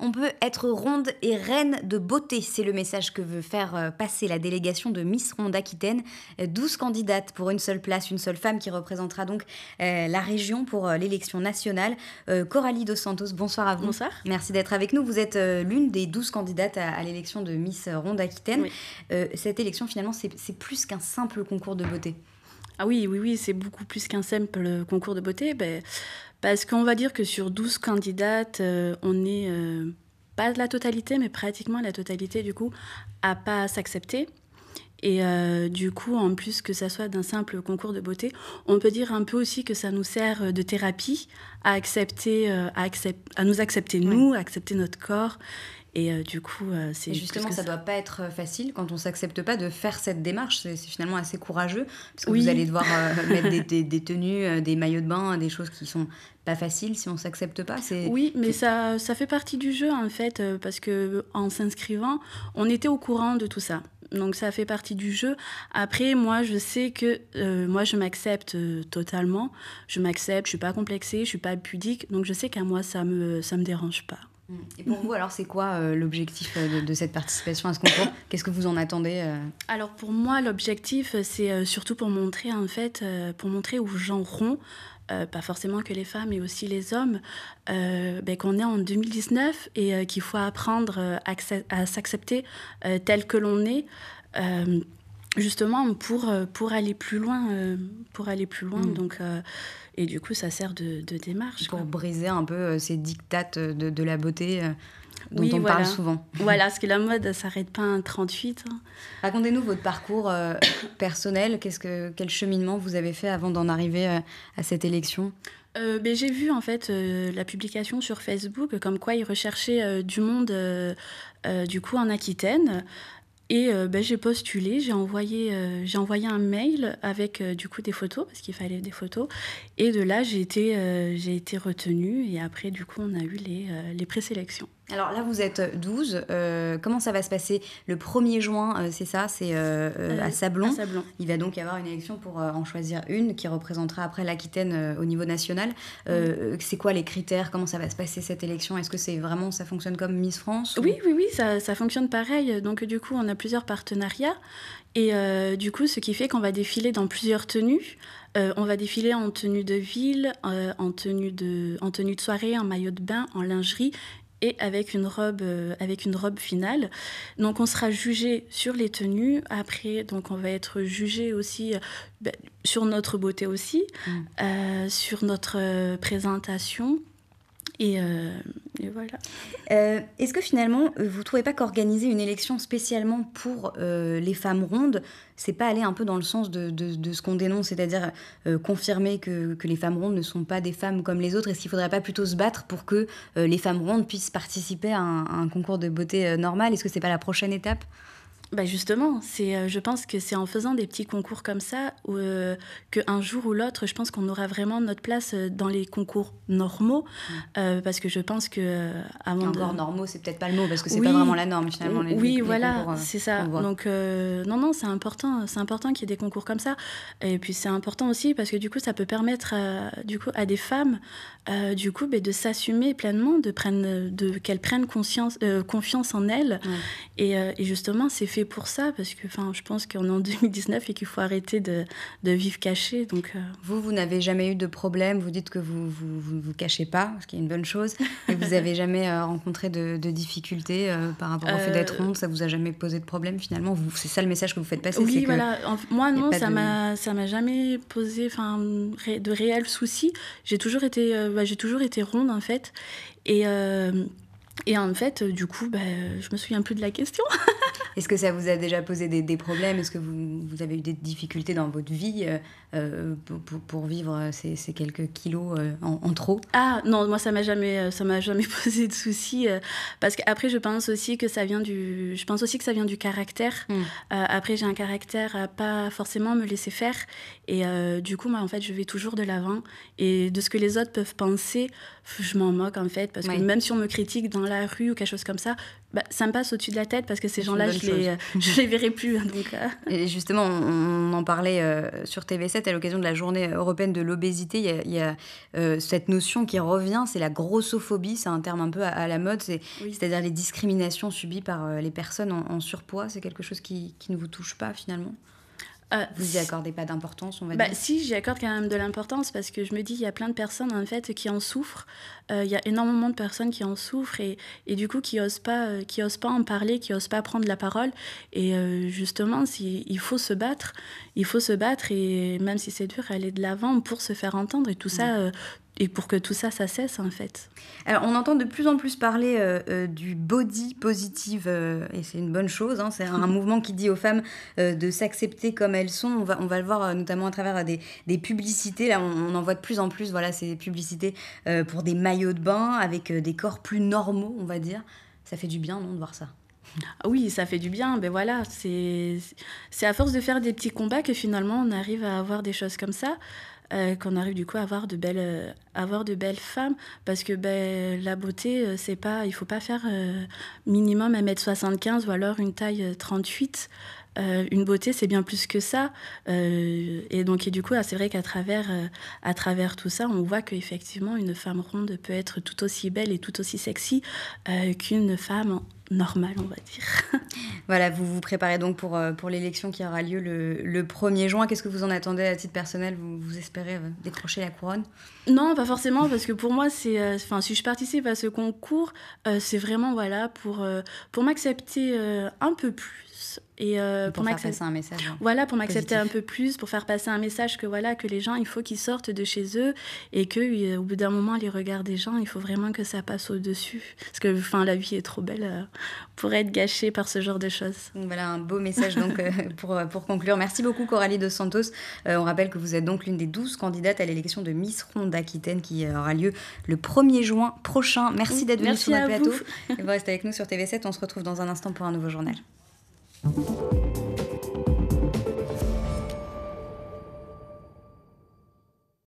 On peut être ronde et reine de beauté, c'est le message que veut faire euh, passer la délégation de Miss Ronde Aquitaine. 12 euh, candidates pour une seule place, une seule femme qui représentera donc euh, la région pour l'élection nationale. Coralie Dos Santos, bonsoir à vous. Bonsoir. Merci d'être avec nous. Vous êtes l'une des 12 candidates à, l'élection de Miss Ronde Aquitaine. cette élection, finalement, c'est plus qu'un simple concours de beauté. Ah oui, oui, oui, c'est beaucoup plus qu'un simple euh, concours de beauté. Ben, parce qu'on va dire que sur 12 candidates, euh, on n'est euh, pas la totalité, mais pratiquement la totalité, du coup, à pas s'accepter. Et du coup, en plus que ça soit d'un simple concours de beauté, on peut dire un peu aussi que ça nous sert de thérapie à accepter, à, à nous accepter nous, à accepter notre corps et euh, du coup, euh, c'est. justement, ça, doit pas être euh, facile quand on s'accepte pas de faire cette démarche. C'est finalement assez courageux, parce que vous allez devoir mettre des, tenues, des maillots de bain, des choses qui sont pas faciles si on s'accepte pas. C'est... Oui, mais ça, ça fait partie du jeu, en fait, parce que en s'inscrivant, on était au courant de tout ça. Donc ça fait partie du jeu. Après, moi, je sais que moi, je m'accepte totalement. Je m'accepte, je suis pas complexée, je suis pas pudique. Donc je sais qu'à moi, ça me, ça me dérange pas. Et pour vous, alors, c'est quoi euh, l'objectif euh, de, cette participation à ce concours Qu'est-ce que vous en attendez euh Alors, pour moi, l'objectif, c'est surtout pour montrer, en fait, pour montrer aux gens ronds, pas forcément que les femmes, mais aussi les hommes, ben, qu'on est en 2019 et qu'il faut apprendre à s'accepter tel que l'on est justement pour, euh, pour aller plus loin euh, pour aller plus loin mm. donc euh, et du coup ça sert de, démarche pour briser un peu ces dictates de, la beauté dont on parle souvent. Voilà, parce que la mode s'arrête pas à 38. Hein. Racontez-nous votre parcours personnel. Qu'est-ce que, quel cheminement vous avez fait avant d'en arriver à cette élection euh, ben, J'ai vu en fait la publication sur Facebook comme quoi ils recherchaient du monde du coup en Aquitaine. Et euh, ben, j'ai postulé, j'ai envoyé, euh, j'ai envoyé un mail avec euh, du coup des photos, parce qu'il fallait des photos. Et de là, j'ai été, j'ai été retenue. Et après, du coup, on a eu les, les présélections. Alors là, vous êtes 12. Euh, euh, comment ça va se passer Le 1er juin, euh, c'est ça, c'est à, Sablon. Il va donc y avoir une élection pour en choisir une qui représentera après l'Aquitaine au niveau national. C'est quoi les critères Comment ça va se passer cette élection Est-ce que c'est vraiment ça fonctionne comme Miss France Oui, oui, oui, ça, fonctionne pareil. Donc du coup, on a plusieurs partenariats. Et du coup, ce qui fait qu'on va défiler dans plusieurs tenues. on va défiler en tenue de ville, en, tenue de, en tenue de soirée, en maillot de bain, en lingerie et avec une robe, euh, avec une robe finale. Donc on sera jugé sur les tenues. Après, donc on va être jugé aussi euh, bah, sur notre beauté aussi, mm. euh, sur notre présentation et euh, est-ce que finalement, euh, vous ne trouvez pas qu'organiser une élection spécialement pour euh, les femmes rondes, c'est pas aller un peu dans le sens de, ce qu'on dénonce, c'est-à-dire confirmer que, les femmes rondes ne sont pas des femmes comme les autres Est-ce qu'il faudrait pas plutôt se battre pour que les femmes rondes puissent participer à un, concours de beauté normal Est-ce que ce n'est pas la prochaine étape bah, justement, c'est, euh, je pense que c'est en faisant des petits concours comme ça que euh, qu'un jour ou l'autre, je pense qu'on aura vraiment notre place euh, dans les concours normaux, mmh. parce que je pense que avant encore normaux, c'est peut-être pas le mot parce que c'est pas vraiment la norme finalement. oui, voilà, c'est ça. Donc non, non, c'est important, c'est important qu'il y ait des concours comme ça, et puis c'est important aussi parce que du coup, ça peut permettre à, du coup à des femmes, du coup, ben, de s'assumer pleinement, de prendre, de qu'elles prennent conscience, confiance en elles, et justement, c'est fait pour ça, parce que enfin, je pense qu'on est en 2019 et qu'il faut arrêter de, vivre caché. Donc, euh. Vous, vous n'avez jamais eu de problème, vous dites que vous ne vous, vous, vous, cachez pas, ce qui est une bonne chose, et vous n'avez jamais euh, rencontré de, difficultés euh, par rapport au fait d'être ronde, ça vous a jamais posé de problème finalement C'est ça le message que vous faites passer Oui, voilà. moi, non, ça ne m'a jamais posé de réels soucis. J'ai toujours, été, bah, toujours été ronde en fait. Et. Et en fait, du coup, bah, je me souviens plus de la question. Est-ce que ça vous a déjà posé des, des problèmes Est-ce que vous, vous, avez eu des difficultés dans votre vie euh, euh, pour, pour, vivre ces, ces quelques kilos euh, en, en, trop Ah non, moi ça m'a jamais, ça m'a jamais posé de soucis parce qu'après je pense aussi que ça vient du, je pense aussi que ça vient du caractère. Hmm. après j'ai un caractère à pas forcément me laisser faire et du coup moi en fait je vais toujours de l'avant et de ce que les autres peuvent penser, je m'en moque en fait parce que même si on me critique dans la rue ou quelque chose comme ça, bah, ça me passe au-dessus de la tête parce que ces gens-là, je euh, je les verrai plus. Hein, donc, euh. justement, on, en parlait euh, sur TV7 à l'occasion de la journée européenne de l'obésité. Il y a, cette notion qui revient, c'est la grossophobie, c'est un terme un peu à, la mode, c'est-à-dire les discriminations subies par les personnes en, surpoids. C'est quelque chose qui ne vous touche pas finalement euh, Vous n'y accordez pas d'importance, on va bah, Si, j'y accorde quand même de l'importance parce que je me dis, il y a plein de personnes en fait qui en souffrent. Euh, il y a énormément de personnes qui en souffrent et, et du coup qui n'osent pas, euh, qui pas en parler, qui n'osent pas prendre la parole. Et justement, si, il faut se battre. Il faut se battre et même si c'est dur, aller de l'avant pour se faire entendre. Et tout mm. ça, et pour que tout ça, ça cesse en fait. Alors, euh, on entend de plus en plus parler euh, euh, du body positive, et c'est une bonne chose. Hein, c'est un mouvement qui dit aux femmes de s'accepter comme elles sont. On va, on va le voir notamment à travers des, des publicités. Là, on, en voit de plus en plus. Voilà, ces publicités pour des maillots de bain avec des corps plus normaux, on va dire. Ça fait du bien, non, de voir ça ah oui, ça fait du bien. Ben voilà, c'est à force de faire des petits combats que finalement on arrive à avoir des choses comme ça. Euh, qu'on arrive du coup à avoir de belles, euh, avoir de belles femmes. Parce que ben, la beauté, euh, c'est pas, il faut pas faire minimum 1m75 ou alors une taille 38. Euh, une beauté, c'est bien plus que ça. Euh, et donc, du coup, ah, c'est vrai qu'à travers, euh, à travers tout ça, on voit qu'effectivement, une femme ronde peut être tout aussi belle et tout aussi sexy qu'une femme normale, on va dire. voilà, vous vous préparez donc pour, pour l'élection qui aura lieu le, le 1er juin. Qu'est-ce que vous en attendez à titre personnel vous, vous, espérez décrocher la couronne Non, pas forcément, parce que pour moi, c'est, si je participe à ce concours, c'est vraiment voilà, pour, pour m'accepter un peu plus et euh, pour, un message. Hein. voilà, pour m'accepter un peu plus, pour faire passer un message que voilà que les gens, il faut qu'ils sortent de chez eux et que euh, au bout d'un moment les regards des gens, il faut vraiment que ça passe au dessus parce que enfin la vie est trop belle euh, pour être gâchée par ce genre de choses. Voilà un beau message donc pour conclure. Merci beaucoup Coralie de Santos. on rappelle que vous êtes donc l'une des douze candidates à l'élection de Miss Ronde Aquitaine qui aura lieu le 1er juin prochain. Merci d'être venue sur notre plateau. Et restez avec nous sur TV7. On se retrouve dans un instant pour un nouveau journal. Thank you.